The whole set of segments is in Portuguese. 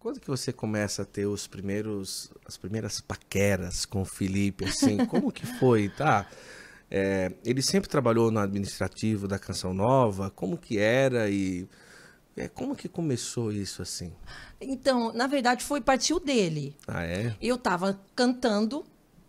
Quando que você começa a ter os primeiros, as primeiras paqueras com o Felipe, assim, como que foi, tá? É, ele sempre trabalhou no administrativo da Canção Nova, como que era e é, como que começou isso assim? Então, na verdade, foi partiu dele. Ah, é? Eu tava cantando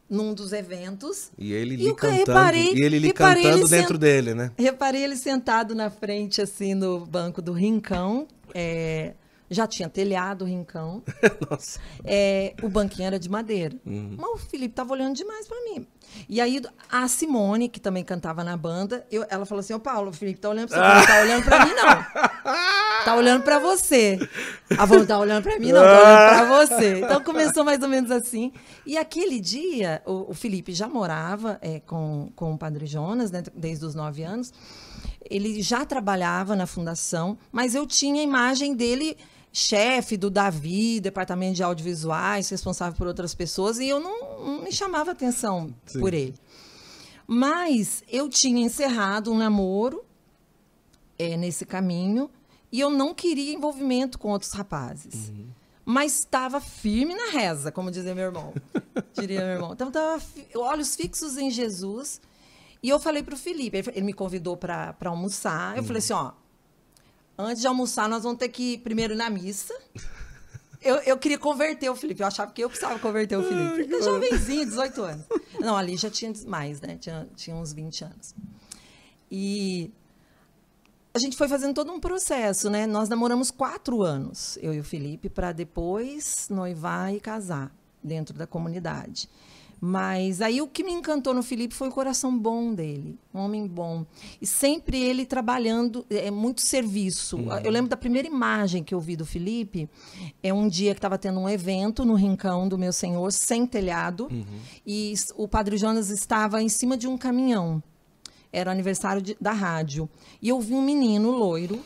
num dos eventos. E ele lhe e cantando, reparei, e ele lhe cantando ele dentro dele, né? Reparei ele sentado na frente, assim, no banco do rincão, é, já tinha telhado, rincão. Nossa. É, o banquinho era de madeira. Uhum. Mas o Felipe tava olhando demais para mim. E aí a Simone, que também cantava na banda, eu, ela falou assim: Ô Paulo, o Felipe tá olhando pra você. Não tá olhando pra mim, não. Tá olhando pra você. A avó tá olhando pra mim, não. Tá olhando pra você. Então começou mais ou menos assim. E aquele dia, o, o Felipe já morava é, com, com o Padre Jonas, né, desde os nove anos. Ele já trabalhava na fundação, mas eu tinha a imagem dele chefe do Davi, departamento de audiovisuais, responsável por outras pessoas, e eu não, não me chamava atenção Sim. por ele. Mas eu tinha encerrado um namoro é, nesse caminho e eu não queria envolvimento com outros rapazes. Uhum. Mas estava firme na reza, como dizia meu irmão. Diria meu irmão. Então, estava olhos fixos em Jesus. E eu falei para o Felipe, ele me convidou para almoçar. Eu falei uhum. assim: ó, Antes de almoçar, nós vamos ter que ir primeiro na missa. Eu, eu queria converter o Felipe. Eu achava que eu precisava converter o Felipe. Ele é jovenzinho, 18 anos. Não, ali já tinha mais, né? Tinha, tinha uns 20 anos. E a gente foi fazendo todo um processo, né? Nós namoramos quatro anos, eu e o Felipe, para depois noivar e casar dentro da comunidade. Mas aí o que me encantou no Felipe foi o coração bom dele, um homem bom. E sempre ele trabalhando, é, é muito serviço. Uhum. Eu lembro da primeira imagem que eu vi do Felipe, é um dia que estava tendo um evento no Rincão do Meu Senhor, sem telhado, uhum. e o Padre Jonas estava em cima de um caminhão. Era aniversário de, da rádio. E eu vi um menino loiro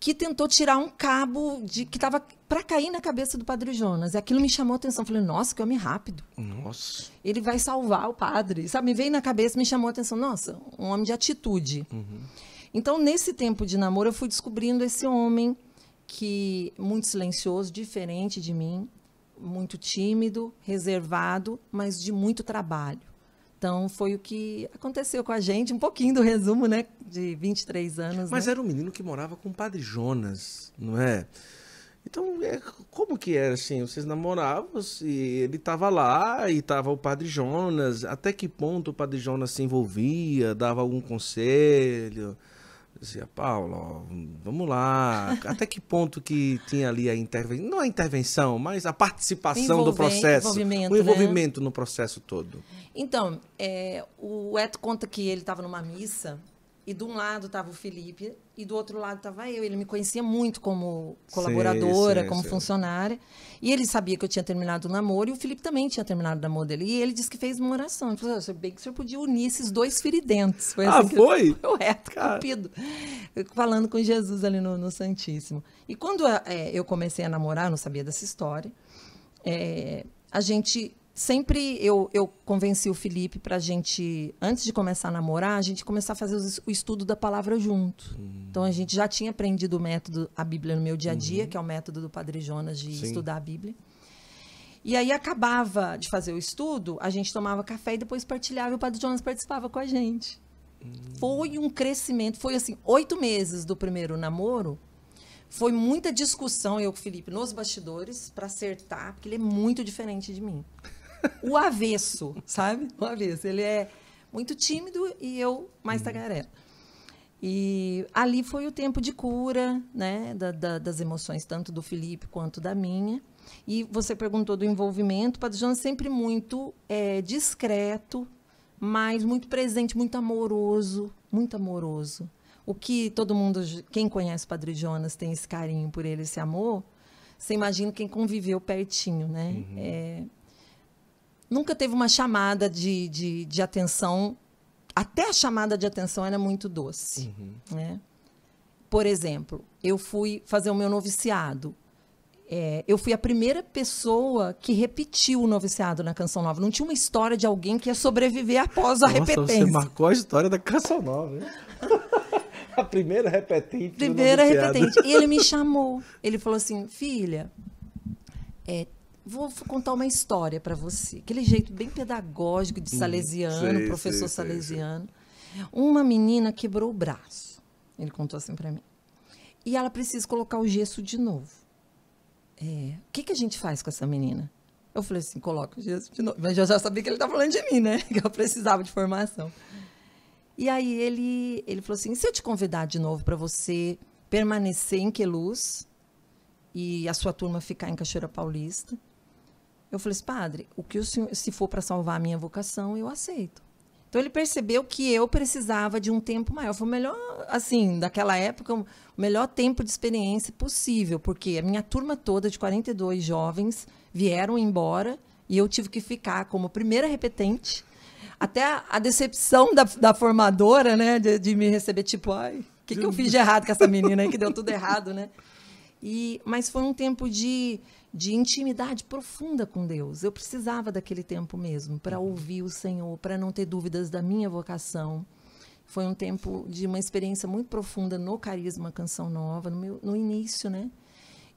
que tentou tirar um cabo de que estava para cair na cabeça do padre Jonas. E aquilo me chamou a atenção. Falei, nossa, que homem rápido. Nossa. Ele vai salvar o padre. Sabe, me veio na cabeça, me chamou a atenção. Nossa, um homem de atitude. Uhum. Então, nesse tempo de namoro, eu fui descobrindo esse homem que muito silencioso, diferente de mim, muito tímido, reservado, mas de muito trabalho. Então foi o que aconteceu com a gente, um pouquinho do resumo, né? De 23 anos. Mas né? era um menino que morava com o padre Jonas, não é? Então, é, como que era assim? Vocês namoravam e ele estava lá e estava o padre Jonas. Até que ponto o padre Jonas se envolvia, dava algum conselho? dizia, Paulo, vamos lá. Até que ponto que tinha ali a intervenção? Não a intervenção, mas a participação do processo. Envolvimento, o né? envolvimento né? no processo todo. Então, é, o Eto conta que ele estava numa missa e de um lado estava o Felipe e do outro lado estava eu. Ele me conhecia muito como colaboradora, sim, sim, como sim. funcionária. E ele sabia que eu tinha terminado o namoro e o Felipe também tinha terminado o namoro dele. E ele disse que fez uma oração. Ele falou, bem que o senhor podia unir esses dois feridentes. Foi ah, assim foi? Eu, reto, Cara. cupido. Falando com Jesus ali no, no Santíssimo. E quando é, eu comecei a namorar, não sabia dessa história, é, a gente sempre eu, eu convenci o Felipe para a gente, antes de começar a namorar, a gente começar a fazer o estudo da palavra junto. Hum. Então a gente já tinha aprendido o método, a Bíblia no meu dia a dia, uhum. que é o método do Padre Jonas de Sim. estudar a Bíblia. E aí acabava de fazer o estudo, a gente tomava café e depois partilhava e o Padre Jonas participava com a gente. Hum. Foi um crescimento, foi assim, oito meses do primeiro namoro, foi muita discussão, eu com o Felipe, nos bastidores, para acertar, porque ele é muito diferente de mim o avesso, sabe? O avesso. Ele é muito tímido e eu mais uhum. tagarela. E ali foi o tempo de cura, né, da, da, das emoções, tanto do Felipe quanto da minha. E você perguntou do envolvimento. O Padre João é sempre muito é, discreto, mas muito presente, muito amoroso, muito amoroso. O que todo mundo, quem conhece o Padre Jonas, tem esse carinho por ele, esse amor. Você imagina quem conviveu pertinho, né? Uhum. É, nunca teve uma chamada de, de, de, atenção. Até a chamada de atenção era muito doce. Uhum. Né? Por exemplo, eu fui fazer o meu noviciado. É, eu fui a primeira pessoa que repetiu o noviciado na Canção Nova. Não tinha uma história de alguém que ia sobreviver após a Nossa, repetência. Você marcou a história da Canção Nova. Hein? a primeira repetente. Primeira repetente. E ele me chamou. Ele falou assim: filha, é, vou contar uma história para você. Aquele jeito bem pedagógico de hum, salesiano, professor salesiano. uma menina quebrou o braço. Ele contou assim para mim. E ela precisa colocar o gesso de novo. É, o que, que a gente faz com essa menina? Eu falei assim, coloca o gesso de novo. Mas eu já sabia que ele estava tá falando de mim, né? Que eu precisava de formação. E aí ele, ele falou assim, se eu te convidar de novo para você permanecer em Queluz e a sua turma ficar em Cachoeira Paulista, eu falei assim, padre, o que o senhor, se for para salvar a minha vocação, eu aceito. Então ele percebeu que eu precisava de um tempo maior. Foi o melhor, assim, daquela época, o melhor tempo de experiência possível, porque a minha turma toda de 42 jovens vieram embora e eu tive que ficar como primeira repetente. Até a, decepção da, da, formadora, né, de, de me receber, tipo, ai, o que, que eu fiz de errado com essa menina aí que deu tudo errado, né? E, mas foi um tempo de, de intimidade profunda com Deus. Eu precisava daquele tempo mesmo para uhum. ouvir o Senhor, para não ter dúvidas da minha vocação. Foi um tempo de uma experiência muito profunda no Carisma Canção Nova, no, meu, no início, né?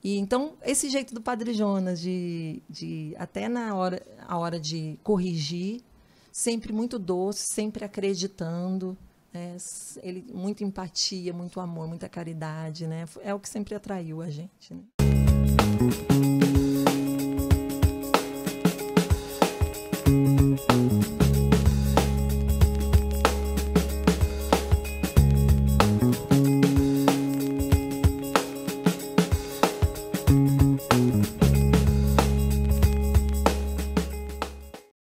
E então, esse jeito do Padre Jonas de, de até na hora, a hora de corrigir, sempre muito doce, sempre acreditando. É, ele, muita empatia, muito amor, muita caridade, né? É o que sempre atraiu a gente. Né?